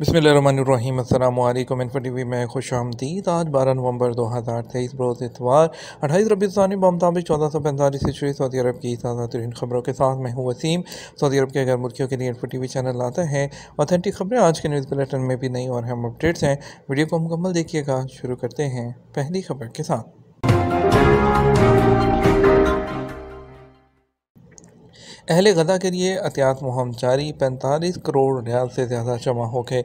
बसमिलकुम info T V में खुश आमदीद आज बारह नवंबर दो हज़ार तेईस रोज़ इतवार अट्ठाईस रबीसानी बमताबिक चौदह सौ पैंतालीस ईस्वी सऊदी अरब की ताज़ा तरीन खबरों के साथ मैं हूँ वसीम सऊदी अरब के अगर मुल्कियों के लिए इन्फो टी वी चैनल लाता है ऑथेंटिक खबरें आज के न्यूज़ बुलेटिन में भी नई और अहम अपडेट्स हैं वीडियो को मुकम्मल देखिएगा शुरू करते हैं पहली खबर के साथ अहल गजा के लिए एहतियात मुहम जारी पैंतालीस करोड़ रियाल से ज़्यादा जमा हो गए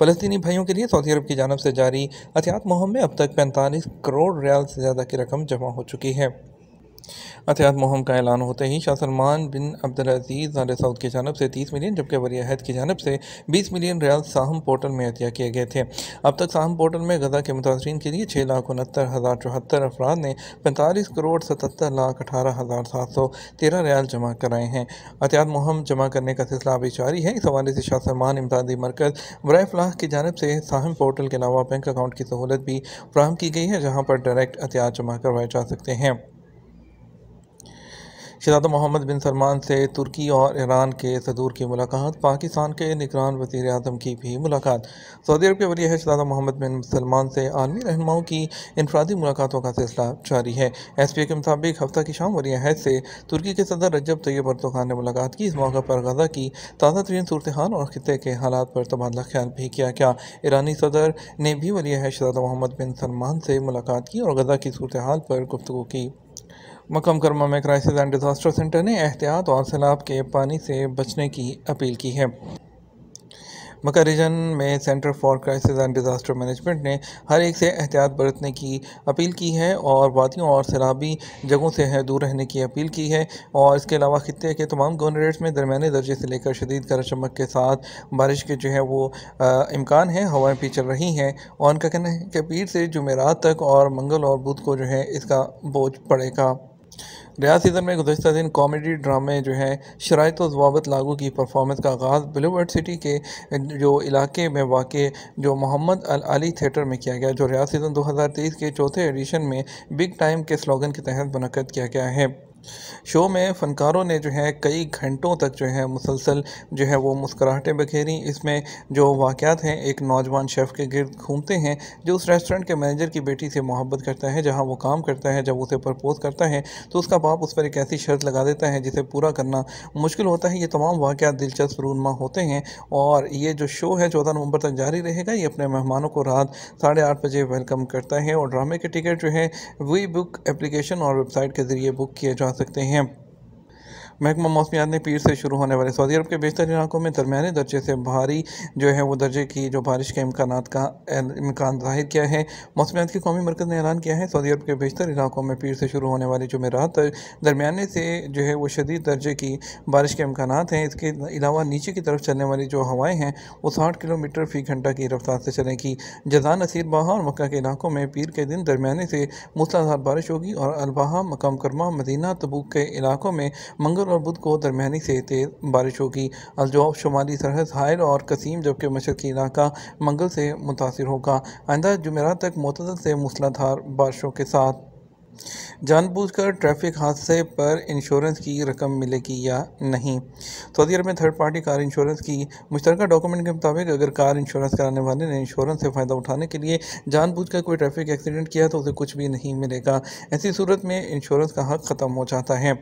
फ़लस्तनी भाइयों के लिए सऊदी अरब की जानब से जारी एहतियात मुहम में अब तक पैंतालीस करोड़ रियाल से ज़्यादा की रकम जमा हो चुकी है अतियात मुहम का ऐलान होते ही शाह सलमान बिन अब्दुलज़ीज़ आल सऊद की जानब से तीस मिलियन जबकि वरी अहद की जानब से बीस मिलियन रियाल साहम पोर्टल में अतिया किए गए थे अब तक साहम पोर्टल में गजा के मुतासरीन के लिए छः लाख उनहत्तर हज़ार चौहत्तर अफराद ने पैंतालीस करोड़ सतहत्तर लाख अठारह हज़ार सात सौ तेरह रियाल जमा कराए हैं अतियात मुहम जमा करने का सिलसिला अभी जारी है इस हवाले से शाह सलमान इमदादी मरकज़ बरए फलाह की जानब से साहम पोर्टल के अलावा बैंक अकाउंट की सहूलत भी फ्राहम की गई है जहाँ पर डायरेक्ट अतियात जमा करवाए जा सकते हैं शहजादा मोहम्मद बिन सलमान से तुर्की और ईरान के सदूर की मुलाकात पाकिस्तान के निगरान वजीर अजम की भी मुलाकात सऊदी अरब के वली शहजादा मोहम्मद बिन सलमान से आलमी रहनुमाओं की इनफरादी मुलाकातों का सिलसिला जारी है एस पी ए के मुताबिक हफ्ता की शाम वरी हैद से तुर्की के सदर रजब तैयब खान ने मुलाकात की इस मौके पर गजा की ताज़ा तरीन सूरत हाल और खत्े के हालात पर तबादला ख्याल भी किया गया ईरानी सदर ने भी वली शहजादा मोहम्मद बिन सलमान से मुलाकात की और गजा की सूरत हाल पर गुफ्तु की मकम कर्मा में क्राइसिस एंड डिज़ास्टर सेंटर ने एहतियात और सैलाब के पानी से बचने की अपील की है मक्का रीजन में centre for crisis and disaster management ने हर एक से एहतियात बरतने की अपील की है और वादियों और सैलाबी जगहों से है दूर रहने की अपील की है और इसके अलावा खत्े के तमाम गवर्नरेट्स में दरमिया दर्जे से लेकर शदीद गरज चमक के साथ बारिश के जो है वो इम्कान है हवाएँ भी चल रही हैं और उनका कहना है कि पीर से जुमेरात तक और मंगल और बुध को जो है इसका बोझ पड़ेगा रिया सीज़न में गुजशत दिन कॉमेडी ड्रामे जो हैं शरात वाबत लागू की परफॉर्मेंस का आगाज़ ब्लूवर्ड सिटी के जो इलाके में वाक़ जो मोहम्मद अल अली थिएटर में किया गया जो रियाज सीज़न दो हज़ार तेईस के चौथे एडिशन में बिग टाइम के स्लोगन के तहत मनकद किया गया है शो में फ़नकारों ने जो है कई घंटों तक जो है मुसलसल जो है वो मुस्कराहटें बखेरी इसमें जो वाक़ात हैं एक नौजवान शेफ़ के गिरद घूमते हैं जो उस रेस्टोरेंट के मैनेजर की बेटी से मोहब्बत करता है जहाँ वो काम करता है जब उसे प्रपोज़ करता है तो उसका बाप उस पर एक ऐसी शर्त लगा देता है जिसे पूरा करना मुश्किल होता है ये तमाम वाक़ दिलचस्प रूनमा होते हैं और ये जो शो है चौदह नवंबर तक जारी रहेगा ये अपने मेहमानों को रात साढ़े आठ बजे वेलकम करता है और ड्रामे के टिकट जो है वी बुक एप्लीकेशन और वेबसाइट के ज़रिए बुक किए जा जा सकते हैं महकमा मौसमियात ने पीर से शुरू होने वाले सऊदी अरब के बेशतर इलाकों में दरमिया दर्जे से भारी जो है वो दर्जे की जो बारिश के इम्कान का इम्कान जाहिर किया है मौसमियात के कौमी मरकज़ ने ऐलान किया है सऊदी अरब के बेशतर इलाकों में पीर से शुरू होने वाली जुमेरात दरमियाने से जो है वो शदीद दर्जे की बारिश के इम्कान हैं इसके अलावा नीचे की तरफ चलने वाली जो हवाएँ हैं वो साठ किलोमीटर फ़ी घंटा की रफ्तार से चलेंगी जजा नसीर बहा और मक्का के इलाकों में पीर के दिन दरमियाने से मूसलाधार बारिश होगी और अलबाह मकाम करमा मदीना तबूक के इलाकों में मंगल और बुध को दरमियानी से तेज़ बारिश होगी अलजोब शुमाली सरहद हायल और कसीम जबकि मशरकी इलाका मंगल से मुतासर होगा आइंदा जुमेरात तक मतदल से मूसलाधार बारिशों के साथ जानबूझकर ट्रैफिक हादसे पर इंश्योरेंस की रकम मिलेगी या नहीं सऊदी अरब में थर्ड पार्टी कार इंश्योरेंस की मुश्तरक डॉक्यूमेंट के मुताबिक अगर कार इंश्योरेंस कराने वाले ने इंश्योरेंस से फ़ायदा उठाने के लिए जानबूझकर कोई ट्रैफिक एक्सीडेंट किया तो उसे कुछ भी नहीं मिलेगा ऐसी सूरत में इंश्योरेंस का हक ख़त्म हो जाता है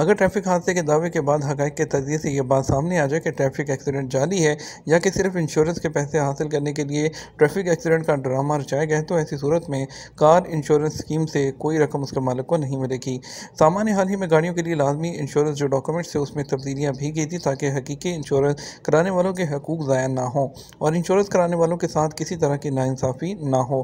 अगर ट्रैफिक हादसे के दावे के बाद हक के तजिए से यह बात सामने आ जाए कि ट्रैफिक एक्सीडेंट जारी है या कि सिर्फ इंश्योरेंस के पैसे हासिल करने के लिए ट्रैफिक एक्सीडेंट का ड्रामा रचाया गया तो ऐसी सूरत में कार इंश्योरेंस स्कीम से कोई रकम रकम उसके मालिक को नहीं मिलेगी सामान्य हाल ही में गाड़ियों के लिए लाजमी इंश्योरेंस जो डॉक्यूमेंट्स थे उसमें तब्दीलियाँ भी की थी ताकि हकीकी इंश्योरेंस कराने वालों के हकूक ज़ाया ना हो और इंश्योरेंस कराने वालों के साथ किसी तरह की नासाफी ना हो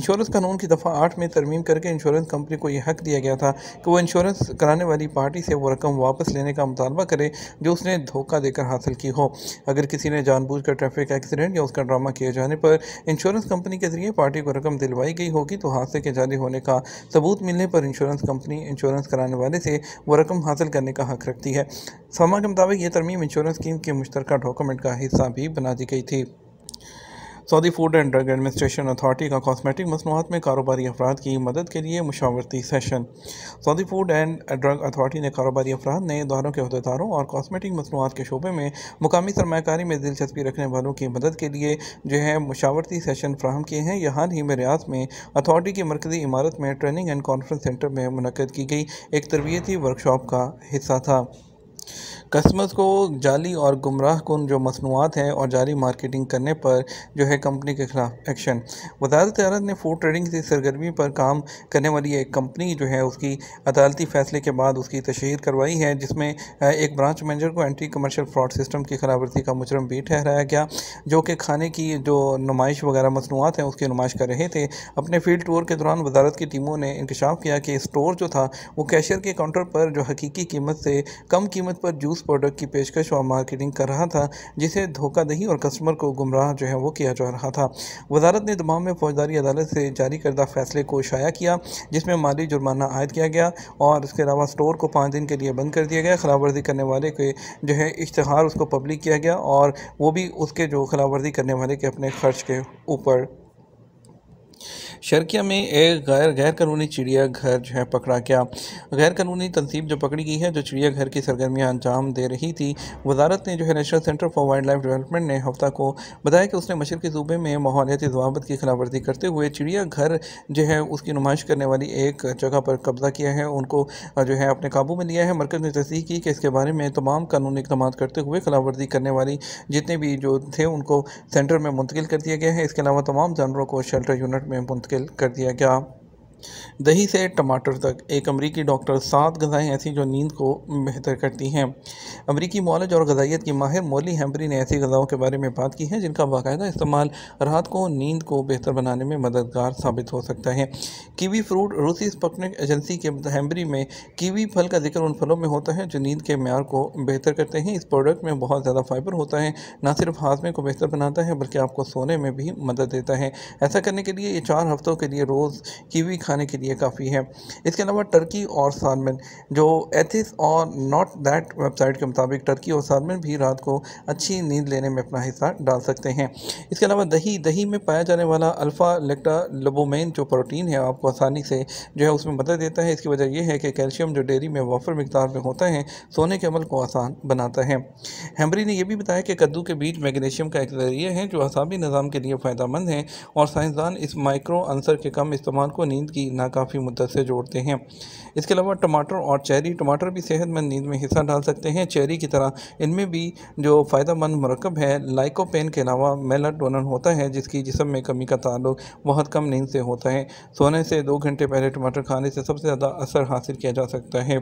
इंश्योरेंस कानून की दफ़ा आठ में तरमीम करके इंश्योरेंस कंपनी को यह हक दिया गया था कि वह इंश्योरेंस कराने वाली पार्टी से वो रकम वापस लेने का मुतालबा करे जो उसने धोखा देकर हासिल की हो अगर किसी ने जानबूझ कर ट्रैफिक एक्सीडेंट या उसका ड्रामा किए जाने पर इंश्योरेंस कंपनी के जरिए पार्टी को रकम दिलवाई गई होगी तो हादसे के जारी होने का सबूत मिलने मिलने पर इंश्योरेंस कंपनी इंश्योरेंस कराने वाले से वो रकम हासिल करने का हक रखती है सामा के मुताबिक ये तरमीम इंश्योरेंस स्कीम के मुश्तर डॉक्यूमेंट का हिस्सा भी बना दी गई थी Saudi food and drug administration authority का कॉस्मेटिक मसनूआत में कारोबारी अफराद की मदद के लिए मशावरती session Saudi food and drug authority ने कारोबारी अफराद ने इदारों के अहदेदारों और कॉस्मेटिक मसनूआत के शोबे में मुकामी सरमाकारी में दिलचस्पी रखने वालों की मदद के लिए जो है मशावरती सेशन फ्राहम किए हैं यह हाल ही में रियाज में अथॉरिटी की मरकजी इमारत में ट्रेनिंग एंड कॉन्फ्रेंस सेंटर में मनकद की गई एक तरबियती वर्कशॉप का हिस्सा था कस्टमर्स को जाली और गुमराह कन जो मसनूआत हैं और जाली मार्केटिंग करने पर जो है कंपनी के खिलाफ एक्शन वजारत तजारत ने फूड ट्रेडिंग से सरगर्मी पर काम करने वाली एक कंपनी जो है उसकी अदालती फैसले के बाद उसकी तशहर करवाई है जिसमें एक ब्रांच मैनेजर को एंटी कमर्शल फ्रॉड सिस्टम की खिलाफवर्जी का मुजरम भी ठहराया गया जो कि खाने की जो नुमाइश वगैरह मसनूआत हैं उसकी नुमाइश कर रहे थे अपने फील्ड टूर के दौरान वजारत की टीमों ने इंकशाफ किया कि स्टोर जो था वो कैशियर के काउंटर पर जो हकीकी कीमत से कम कीमत पर जूस उस प्रोडक्ट की पेशकश और मार्केटिंग कर रहा था जिसे धोखादही और कस्टमर को गुमराह जो है वो किया जा रहा था वजारत ने दमाम में फौजदारी अदालत से जारी करदा फैसले को शाया किया जिसमें माली जुर्माना आयद किया गया और इसके अलावा स्टोर को पाँच दिन के लिए बंद कर दिया गया खिलाफ वर्जी करने वाले के जो है इश्तहार उसको पब्लिक किया गया और वो भी उसके जो खिलाफ वर्जी करने वाले के अपने खर्च के ऊपर शर्किया में एक गैर गैर कानूनी चिड़ियाघर जो है पकड़ा गया गैर कानूनी तनसीब जो पकड़ी गई है जो चिड़ियाघर की सरगर्मियाँ अंजाम दे रही थी वजारत ने जो है national centre for wild life development ने हफ्ता को बताया कि उसने के सूबे में माहौलियाती जवाबत की खिलाफवर्जी करते हुए चिड़ियाघर जो है उसकी नुमाइश करने वाली एक जगह पर कब्जा किया है उनको जो है अपने काबू में लिया है मरकज़ ने तस्दीक की कि इसके बारे में तमाम कानूनी इकदाम करते हुए खिलाफवर्जी करने वाली जितने भी जो थे उनको सेंटर में मुंतकिल कर दिया गया है इसके अलावा तमाम जानवरों को शेल्टर यूनिट में मुंतकिल कर दिया गया दही से टमाटर तक एक अमरीकी डॉक्टर सात गज़ाएँ ऐसी जो नींद को बेहतर करती हैं अमरीकी मौलज और गजाइत की माहिर मौली हैम्बरी ने ऐसी गज़ाओं के बारे में बात की है जिनका बाकायदा इस्तेमाल रात को नींद को बेहतर बनाने में मददगार साबित हो सकता है कीवी फ्रूट रूसी स्पटनिक एजेंसी के हैम्बरी में कीवी फल का जिक्र उन फलों में होता है जो नींद के मैार को बेहतर करते हैं इस प्रोडक्ट में बहुत ज़्यादा फाइबर होता है ना सिर्फ हाजमे को बेहतर बनाता है बल्कि आपको सोने में भी मदद देता है ऐसा करने के लिए ये चार हफ्तों के लिए रोज़ कीवी खाने के लिए काफ़ी है इसके अलावा टर्की और सालमन जो एथिस और नॉट दैट वेबसाइट के मुताबिक टर्की और सालमन भी रात को अच्छी नींद लेने में अपना हिस्सा डाल सकते हैं इसके अलावा दही दही में पाया जाने वाला अल्फ़ा लेक्टा लबोमेन जो प्रोटीन है आपको आसानी से जो है उसमें मदद देता है इसकी वजह यह है कि कैल्शियम जो डेयरी में वफर मकदार में होता है सोने के अमल को आसान बनाता है हेमरी ने यह भी बताया कि कद्दू के बीज मैग्नीशियम का एक जरिए है जो असाबी निज़ाम के लिए फ़ायदा मंद है और साइंसदान इस माइक्रो अंसर के कम इस्तेमाल को नींद की नाकाफ़ी मदद से जोड़ते हैं इसके अलावा टमाटर और चेरी टमाटर भी सेहतमंद नींद में हिस्सा डाल सकते हैं चेरी की तरह इनमें भी जो फ़ायदेमंद मरकब है लाइकोपेन के अलावा मेलाटोनन होता है जिसकी जिसम में कमी का ताल्लुक बहुत कम नींद से होता है सोने से दो घंटे पहले टमाटर खाने से सबसे ज़्यादा असर हासिल किया जा सकता है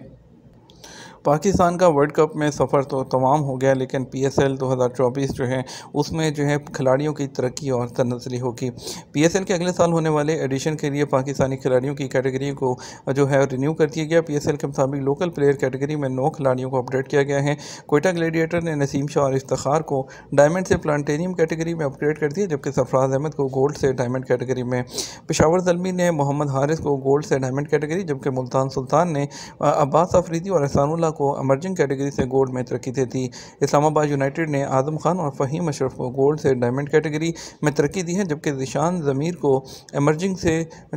पाकिस्तान का वर्ल्ड कप में सफ़र तो तमाम हो गया लेकिन पी एस एल दो हज़ार चौबीस जो है उसमें जो है खिलाड़ियों की तरक्की और तनजली होगी पी एस एल के अगले साल होने वाले एडिशन के लिए पाकिस्तानी खिलाड़ियों की कैटेगरी को जो है रिन्यू कर दिया गया पी एस एल के मुताबिक लोकल प्लेयर कैटेगरी में नौ खिलाड़ियों को अपडेट किया गया है कोयटा ग्लेडिएटर ने नसीम शाह और इफ्तार को डायमंड से प्लानियम कैटेगरी में अपग्रेड कर दिया जबकि सरफराज अहमद को गोल्ड से डायमंड कैटेगरी में पिशावर जलमी ने मोहम्मद हारिस को गोल्ड से डायमंड कैटेगरी जबकि मुल्तान सुल्तान ने अब्बास आफरीदी और एहसानुल्ला को एमर्जिंग कैटेगरी से गोल्ड में तरक्की दी थी इस्लामाबाद यूनाइटेड ने आजम खान और फ़हीम अशरफ को गोल्ड से डायमंड कैटेगरी में तरक्की दी है जबकि ऋशान ज़मीर को एमर्जिंग से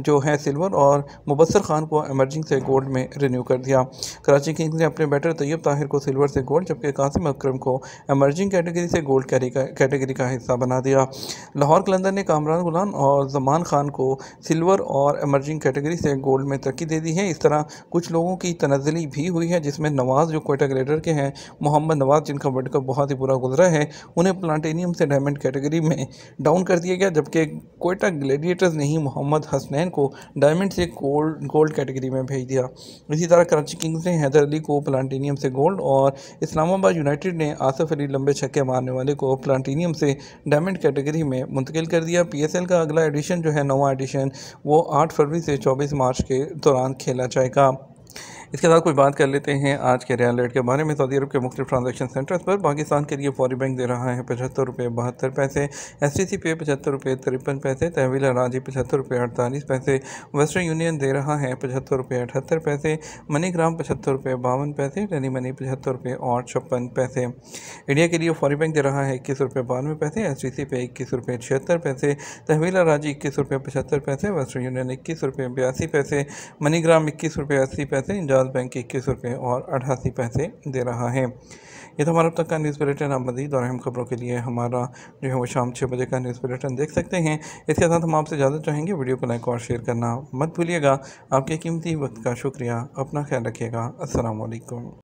जो है सिल्वर और मुबसर खान को एमर्जिंग से गोल्ड में रिन्यू कर दिया कराची किंग्स ने अपने बैटर तैयब ताहिर को सिल्वर से गोल्ड जबकि कासिम अक्रम को एमर्जिंग कैटेगरी से गोल्ड कैटेगरी का हिस्सा बना दिया लाहौर कलंदर ने कामरान गुलान और जमान खान को सिल्वर और एमर्जिंग कैटेगरी से गोल्ड में तरक्की दे दी है इस तरह कुछ लोगों की तनजली भी हुई है जिसमें नवा नवाज़ जो कोयटा ग्रेटर के हैं मोहम्मद नवाज़ जिनका वर्ल्ड कप बहुत ही बुरा गुजरा है उन्हें प्लाटेनियम से डायमंड कैटेगरी में डाउन कर दिया गया जबकि कोयटा ग्लेडिएटर्स ने ही मोहम्मद हसनैन को डायमंड से गोल्ड गोल्ड कैटेगरी में भेज दिया इसी तरह कराची किंग्स ने हैदर अली को प्लान्टियम से गोल्ड और इस्लामाबाद यूनाइटेड ने आसफ अली लंबे छक्के मारने वाले को प्लाटीनियम से डायमंड कैटेगरी में मुंतकिल कर दिया पी का अगला एडिशन जो है नवा एडिशन वो आठ फरवरी से चौबीस मार्च के दौरान खेला जाएगा इसके साथ कुछ बात कर लेते हैं आज के रियल रेट के बारे में सऊदी अरब के मुख्य ट्रांजेक्शन सेंटर्स पर पाकिस्तान के लिए फौरी बैंक दे रहा है पचहत्तर रुपये बहत्तर पैसे एस टी सी पे पचहत्तर रुपये तिरपन पैसे तहवील राजी पचहत्तर रुपये अड़तालीस पैसे वेस्टर्न यूनियन दे रहा है पचहत्तर रुपये अठहत्तर पैसे मनी ग्राम पचहत्तर रुपये बावन पैसे टनी मनी पचहत्तर रुपये और छप्पन पैसे इंडिया के लिए फौरी बैंक दे रहा है इक्कीस रुपये बानवे पैसे एस टी सी पे इक्कीस रुपये छिहत्तर पैसे तहवील अराजी इक्कीस रुपये पचहत्तर पैसे वेस्टर्न यूनियन इक्कीस रुपये बयासी पैसे मनीग्राम इक्कीस रुपये अस्सी पैसे बजाज बैंक इक्कीस रुपये और अठासी पैसे दे रहा है ये तो हमारा अब तक का न्यूज़ बुलेटिन आप मजीद और अहम खबरों के लिए हमारा जो है वो शाम छः बजे का न्यूज़ बुलेटिन देख सकते हैं इसके साथ हम आपसे इजाज़त चाहेंगे वीडियो को लाइक और शेयर करना मत भूलिएगा आपके कीमती वक्त का शुक्रिया अपना ख्याल रखिएगा असलकम